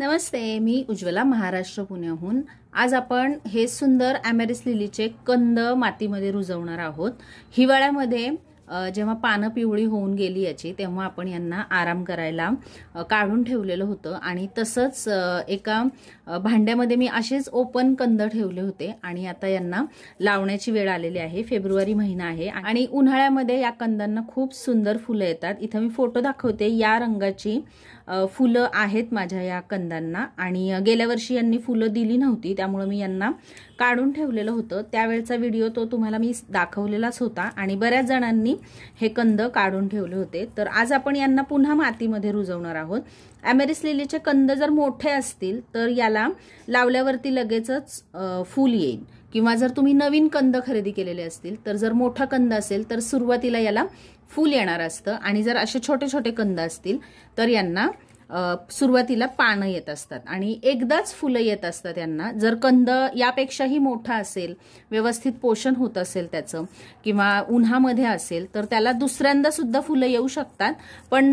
नमस्ते मी उज्ज्वला महाराष्ट्र पुण्याहून आज आपण हे सुंदर ॲमेरिस लिलीचे कंद मातीमध्ये रुजवणार आहोत हिवाळ्यामध्ये जेव्हा पानं पिवळी होऊन गेली याची तेव्हा आपण यांना आराम करायला काढून ठेवलेलं होतं आणि तसंच एका भांड्यामध्ये मी असेच ओपन कंद ठेवले होते आणि आता यांना लावण्याची वेळ आलेली आहे फेब्रुवारी महिना आहे आणि उन्हाळ्यामध्ये या कंदांना खूप सुंदर फुलं येतात इथं मी फोटो दाखवते या रंगाची फुलं आहेत माझ्या या कंदांना आणि गेल्या वर्षी यांनी फुलं दिली नव्हती त्यामुळं मी यांना काढून ठेवलेलं होतं त्यावेळचा व्हिडिओ तो तुम्हाला मी दाखवलेलाच होता आणि बऱ्याच जणांनी हे कंद काढून ठेवले होते तर आज आपण यांना पुन्हा मातीमध्ये रुजवणार आहोत ॲमेरिस लिलीचे कंद जर मोठे असतील तर याला लावल्यावरती लगेचच फूल येईल किंवा जर तुम्ही नवीन कंद खरेदी केलेले असतील तर जर मोठा कंद असेल तर सुरुवातीला याला फूल येणार असतं आणि जर असे छोटे छोटे कंद असतील तर यांना सुरुवातीला पानं येत असतात आणि एकदाच फुलं येत असतात यांना जर कंद यापेक्षाही मोठा असेल व्यवस्थित पोषण होत असेल त्याचं किंवा उन्हामध्ये असेल तर त्याला दुसऱ्यांदा सुद्धा फुलं येऊ शकतात पण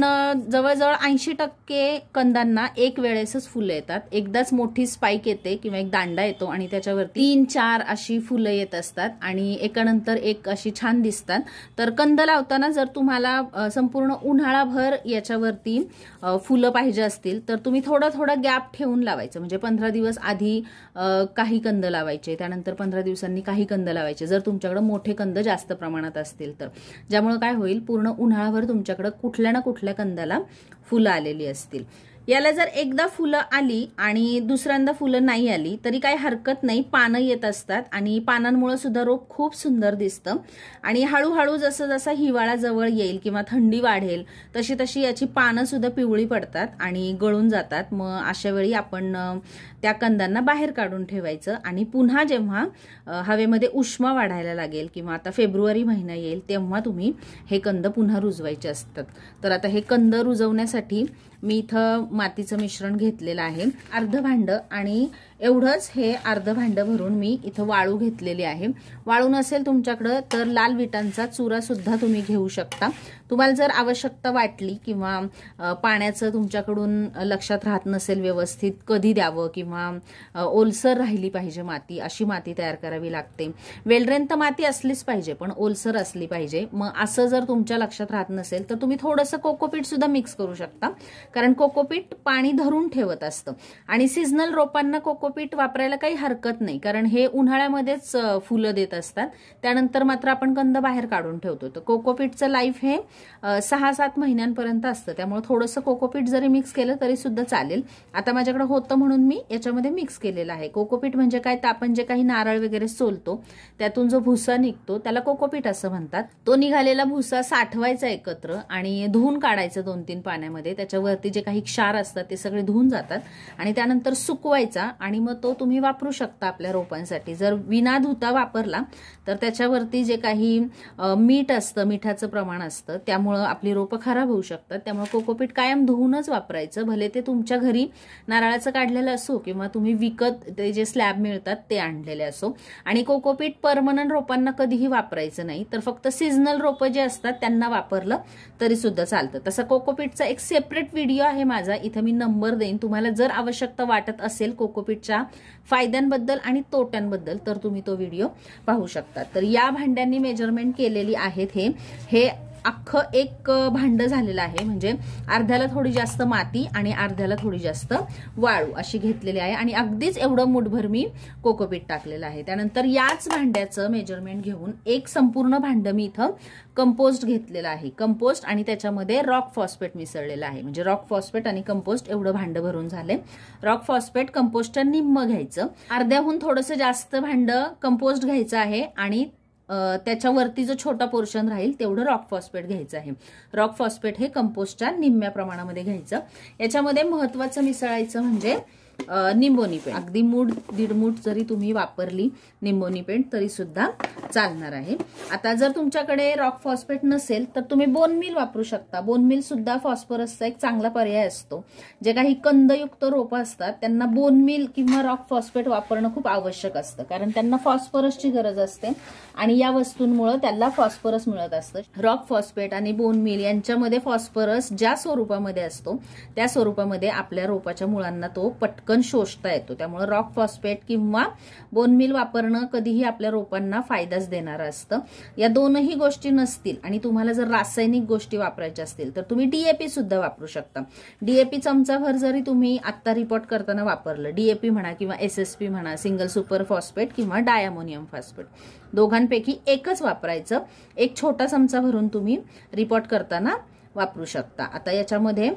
जवळजवळ ऐंशी टक्के कंदांना एक वेळेसच फुलं येतात एकदाच मोठी स्पाईक येते किंवा एक दांडा येतो आणि त्याच्यावर तीन चार अशी फुलं येत असतात आणि एकानंतर एक अशी छान दिसतात तर कंद लावताना जर तुम्हाला संपूर्ण उन्हाळाभर याच्यावरती फुलं पाहिजे असतील तर तुम्ही थोडा थोडा गॅप ठेवून लावायचं म्हणजे पंधरा दिवस आधी काही कंद लावायचे त्यानंतर पंधरा दिवसांनी काही कंद लावायचे जर तुमच्याकडे मोठे कंद जास्त प्रमाणात असतील तर ज्यामुळं काय होईल पूर्ण उन्हाळाभर तुमच्याकडं कुठल्या ना कुठल्या कंदाला फुलं आलेली असतील याला जर एकदा फुलं आली आणि दुसऱ्यांदा फुलं नाही आली तरी काही हरकत नाही पानं येत असतात आणि पानांमुळे सुद्धा रोप खूप सुंदर दिसतं आणि हळूहळू जसं जसा हिवाळा जवळ येईल किंवा थंडी वाढेल तशी तशी याची पानं सुद्धा पिवळी पडतात आणि गळून जातात मग अशा वेळी आपण त्या कंदांना बाहेर काढून ठेवायचं आणि पुन्हा जेव्हा हवेमध्ये उष्मा वाढायला लागेल किंवा आता फेब्रुवारी महिना येईल तेव्हा तुम्ही हे कंद पुन्हा रुजवायचे असतात तर आता हे कंद रुजवण्यासाठी मी इथं मातीचं मिश्रण घेतलेलं आहे अर्ध भांडं आणि एवढंच हे अर्ध भांडं भरून मी इथं वाळू घेतलेली आहे वाळू नसेल तुमच्याकडं तर लाल विटांचा सुद्धा तुम्ही घेऊ शकता तुम्हाला जर आवश्यकता वाटली किंवा पाण्याचं तुमच्याकडून लक्षात राहत नसेल व्यवस्थित कधी द्यावं किंवा ओलसर राहिली पाहिजे माती अशी माती तयार करावी लागते वेलड्रेन तर माती असलीच पाहिजे पण ओलसर असली पाहिजे मग असं जर तुमच्या लक्षात राहत नसेल तर तुम्ही थोडंसं कोकोपीट सुद्धा मिक्स करू शकता कारण कोकोपीट पाणी धरून ठेवत असतं आणि सिजनल रोपांना कोको कोकोपीट वापरायला काही हरकत नाही कारण हे उन्हाळ्यामध्येच फुलं देत असतात त्यानंतर मात्र आपण कंद बाहेर काढून ठेवतो तर कोकोपीटचं लाईफ हे सहा सात महिन्यांपर्यंत असतं त्यामुळे थोडंसं कोकोपीट जरी मिक्स केलं तरी सुद्धा चालेल आता माझ्याकडे होतं म्हणून मी याच्यामध्ये मिक्स केलेलं आहे कोकोपीट म्हणजे काय तर आपण जे काही नारळ वगैरे सोलतो त्यातून जो भुसा निघतो त्याला कोकोपीट असं म्हणतात तो निघालेला भुसा साठवायचा एकत्र आणि धुवून काढायचं दोन तीन पाण्यामध्ये त्याच्यावरती जे काही क्षार असतात ते सगळे धुवून जातात आणि त्यानंतर सुकवायचा आणि आणि मग तो तुम्ही वापरू शकता आपल्या रोपांसाठी जर विना धुता वापरला तर त्याच्यावरती जे काही मीठ असतं मिठाचं प्रमाण असतं त्यामुळं आपली रोपं खराब होऊ शकतात त्यामुळे कोकोपीट कायम धुवूनच वापरायचं भले ते तुमच्या घरी नारळाचं काढलेलं असो किंवा तुम्ही विकत ते जे स्लॅब मिळतात ते आणलेले असो आणि कोकोपीट परमनंट रोपांना कधीही वापरायचं नाही तर फक्त सिजनल रोपं जे असतात त्यांना वापरलं तरी सुद्धा चालतं तसं कोकोपीटचा एक सेपरेट व्हिडिओ आहे माझा इथं मी नंबर देईन तुम्हाला जर आवश्यकता वाटत असेल कोकोपीट भांड्यांच्या फायद्यांबद्दल आणि तोट्यांबद्दल तर तुम्ही तो व्हिडिओ पाहू शकता तर या भांड्यांनी मेजरमेंट केलेली आहेत हे हे अख्खं एक भांड झालेलं आहे म्हणजे अर्ध्याला थोडी जास्त माती आणि अर्ध्याला थोडी जास्त वाळू अशी घेतलेली आहे आणि अगदीच एवढं मुठभर मी कोकोपीट टाकलेलं आहे त्यानंतर याच भांड्याचं मेजरमेंट घेऊन एक संपूर्ण भांडं मी इथं कंपोस्ट घेतलेलं आहे कंपोस्ट आणि त्याच्यामध्ये रॉक फॉस्फेट मिसळलेलं आहे म्हणजे रॉक फॉस्फेट आणि कंपोस्ट एवढं भांडं भरून झाले रॉक फॉस्फेट कंपोस्टच्या निम्म घ्यायचं अर्ध्याहून थोडंसं जास्त भांडं कंपोस्ट घ्यायचं आहे आणि त्याच्यावरती जो छोटा पोर्शन राहील तेवढं रॉक फॉस्फेट घ्यायचं आहे रॉक फॉस्फेट हे कंपोस्टच्या निम्म्या प्रमाणामध्ये घ्यायचं याच्यामध्ये महत्वाचं मिसळायचं म्हणजे निंबोनी पेंट अगदी मूठ दीड मूठ जरी तुम्ही वापरली निंबोनी पेंट तरी सुद्धा चालणार आहे आता जर तुमच्याकडे रॉक फॉस्फेट नसेल तर तुम्ही बोन मिल वापरू शकता बोन मिल सुद्धा फॉस्फरसचा एक चांगला पर्याय असतो जे काही कंदयुक्त रोप असतात त्यांना बोन मिल किंवा रॉक फॉस्फेट वापरणं खूप आवश्यक असतं कारण त्यांना फॉस्फरसची गरज असते आणि या वस्तूंमुळे त्यांना फॉस्फरस मिळत असतं रॉक फॉस्फेट आणि बोन मिल यांच्यामध्ये फॉस्फरस ज्या स्वरूपामध्ये असतो त्या स्वरूपामध्ये आपल्या रोपाच्या मुळांना तो पटक पटकन शोषता येतो त्यामुळे रॉक फॉस्फेट किंवा बोनमिल वापरणं कधीही आपल्या रोपांना फायदाच देणारं असतं या दोनही गोष्टी नसतील आणि तुम्हाला जर रासायनिक गोष्टी वापरायच्या असतील तर तुम्ही डीएपी सुद्धा वापरू शकता डीएपी चमचाभर जरी तुम्ही आत्ता रिपोर्ट करताना वापरलं डीएपी म्हणा किंवा एस एस पी म्हणा सिंगल सुपर फॉस्फेट किंवा डायमोनियम फॉस्फेट दोघांपैकी एकच वापरायचं एक छोटा चमचा भरून तुम्ही रिपोर्ट करताना वापरू शकता आता याच्यामध्ये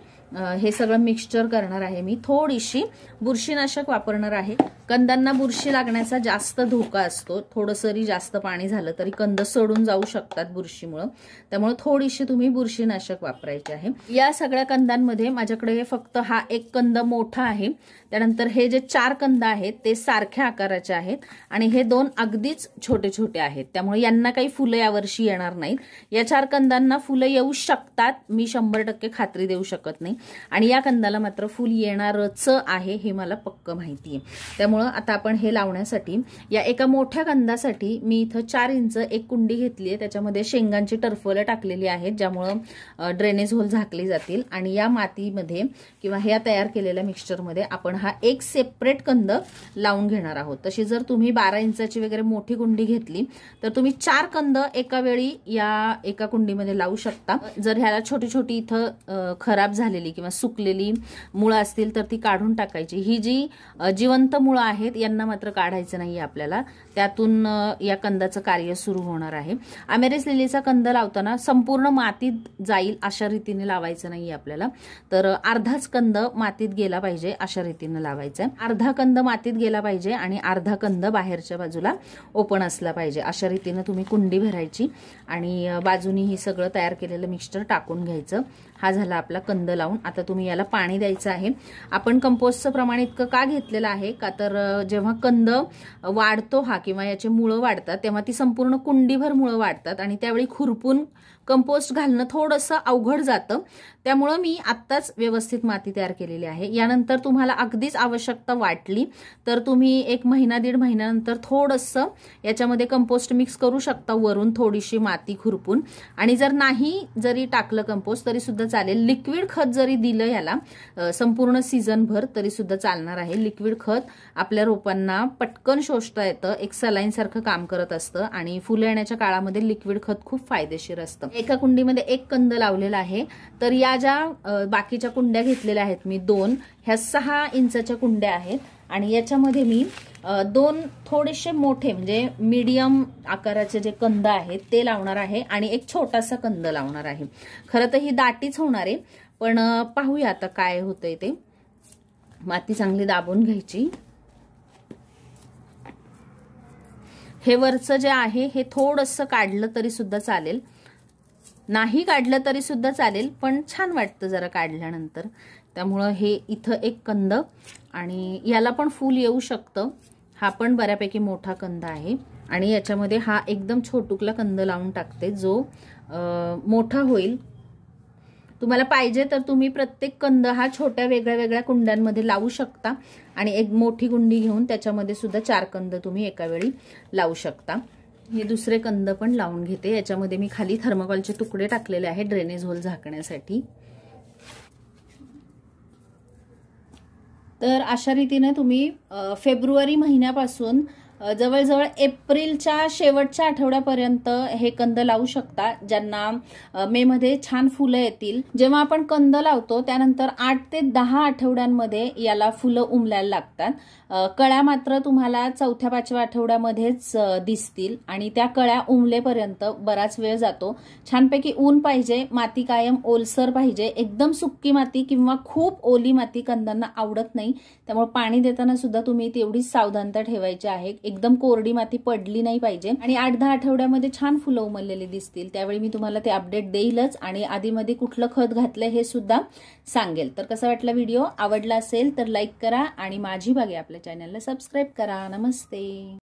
हे सगळं मिक्सचर करणार आहे मी थोडीशी बुरशीनाशक वापरणार आहे कंदांना बुरशी लागण्याचा जास्त धोका असतो थोडंसरी जास्त पाणी झालं तरी कंद सडून जाऊ शकतात बुरशीमुळं त्यामुळे थोडीशी तुम्ही बुरशीनाशक वापरायचे आहे या सगळ्या कंदांमध्ये माझ्याकडे हे फक्त हा एक कंद मोठा आहे त्यानंतर हे जे चार कंद आहेत ते सारख्या आकाराचे आहेत आणि हे दोन अगदीच छोटे छोटे आहेत त्यामुळे यांना काही फुलं यावर्षी येणार नाहीत या चार कंदांना फुलं येऊ शकतात मी शंभर टक्के खात्री देऊ शकत नाही आणि या कंदाला मात्र फुल येणारच आहे हे मला पक्क माहिती आहे त्यामुळं आता आपण हे लावण्यासाठी या एका मोठ्या कंदासाठी मी इथं चार इंच एक कुंडी घेतली आहे त्याच्यामध्ये शेंगांची टर्फलं टाकलेली आहेत ज्यामुळं ड्रेनेज होल झाकले जातील आणि या मातीमध्ये किंवा ह्या तयार केलेल्या मिक्सचरमध्ये आपण हा एक सेपरेट कंद लावून घेणार आहोत तशी जर तुम्ही बारा इंचाची वगैरे मोठी कुंडी घेतली तर तुम्ही चार कंद एका वेळी या एका कुंडीमध्ये लावू शकता जर ह्याला छोटी छोटी इथं खराब झालेली किंवा सुकलेली मुळं असतील तर ती काढून टाकायची ही जी जिवंत मुळं आहेत यांना मात्र काढायचं नाही आपल्याला त्यातून या कंदाचं कार्य सुरू होणार आहे अमेरिस लिलीचा कंद लावताना संपूर्ण मातीत जाईल अशा रीतीने लावायचं नाही आपल्याला तर अर्धाच कंद मातीत गेला पाहिजे अशा रीतीनं लावायचा अर्धा कंद मातीत गेला पाहिजे आणि अर्धा कंद बाहेरच्या बाजूला ओपन असला पाहिजे अशा रीतीनं तुम्ही कुंडी भरायची आणि बाजूनी ही सगळं तयार केलेलं मिक्सचर टाकून होऊन घ्यायचं हा झाला आपला कंद लावून आता तुम्ही याला पाणी द्यायचं आहे आपण कंपोस्टचं प्रमाण इतकं का घेतलेलं आहे का तर जेव्हा कंद वाढतो हा किंवा याचे मुळं वाढतात तेव्हा ती संपूर्ण कुंडीभर मुळं वाढतात आणि त्यावेळी खुरपून कंपोस्ट घालणं थोडंसं अवघड जातं त्यामुळं मी आत्ताच व्यवस्थित माती तयार केलेली आहे यानंतर तुम्हाला अगदीच आवश्यकता वाटली तर तुम्ही एक महिना दीड महिन्यानंतर थोडंसं याच्यामध्ये कंपोस्ट मिक्स करू शकता वरून थोडीशी माती खुरपून आणि जर नाही जरी टाकलं कंपोस्ट तरी सुद्धा चालेल लिक्विड खत जरी दिलं याला संपूर्ण भर तरी सुद्धा चालणार आहे लिक्विड खत आपल्या रोपांना पटकन शोषता येतं एक सलाईन सारखं काम करत असतं आणि फुलं येण्याच्या काळामध्ये लिक्विड खत खूप फायदेशीर असतं एका कुंडीमध्ये एक कंद लावलेला आहे तर या ज्या बाकीच्या कुंड्या घेतलेल्या आहेत मी दोन ह्या सहा इंचाच्या कुंड्या आहेत आणि याच्यामध्ये मी दोन थोडेसे मोठे म्हणजे मीडियम आकाराचे जे कंद आहेत ते लावणार आहे आणि एक छोटासा कंद लावणार आहे खरं तर ही दाटीच होणार आहे पण पाहूया आता काय होतंय ते माती चांगली दाबून घ्यायची हे वरचं जे आहे हे थोडंसं काढलं तरी सुद्धा चालेल नाही काढलं तरी सुद्धा चालेल पण छान वाटतं जरा काढल्यानंतर त्यामुळं हे इथं एक कंद आणि याला पण फूल येऊ शकतं हा पण बऱ्यापैकी मोठा कंद आहे आणि याच्यामध्ये हा एकदम छोटुकला कंद लावून टाकते जो मोठा होईल तुम्हाला पाहिजे तर तुम्ही प्रत्येक कंद हा छोट्या वेगळ्या वेगळ्या कुंड्यांमध्ये लावू शकता आणि एक मोठी कुंडी घेऊन त्याच्यामध्ये सुद्धा चार कंद तुम्ही एका वेळी लावू शकता हे दुसरे कंद पण लावून घेते याच्यामध्ये मी खाली थर्मकॉलचे तुकडे टाकलेले आहे ड्रेनेज होल झाकण्यासाठी तर अशा रीतीने तुम्ही फेब्रुवारी महिन्यापासून जवळजवळ एप्रिलच्या शेवटच्या आठवड्यापर्यंत हे कंद लावू शकता ज्यांना मे मध्ये छान फुलं येतील जेव्हा आपण कंद लावतो त्यानंतर आठ ते दहा आठवड्यांमध्ये याला फुलं उमलायला लागतात कळ्या मात्र तुम्हाला चौथ्या पाचव्या आठवड्यामध्येच दिसतील आणि त्या कळ्या उमलेपर्यंत बराच वेळ जातो छानपैकी ऊन पाहिजे माती कायम ओलसर पाहिजे एकदम सुक्की माती किंवा खूप ओली माती कंदांना आवडत नाही त्यामुळे पाणी देताना सुद्धा तुम्ही तेवढीच सावधानता ठेवायची आहे एकदम कोरडी माती पडली नाही पाहिजे आणि आठ दहा आठवड्यामध्ये छान फुलं उमललेली दिसतील त्यावेळी मी तुम्हाला ते अपडेट देईलच आणि आधीमध्ये कुठलं खत घातलं हे सुद्धा सांगेल तर कसा वाटला व्हिडिओ आवडला असेल तर लाईक करा आणि माझी बागे आपल्या चॅनलला सबस्क्राईब करा नमस्ते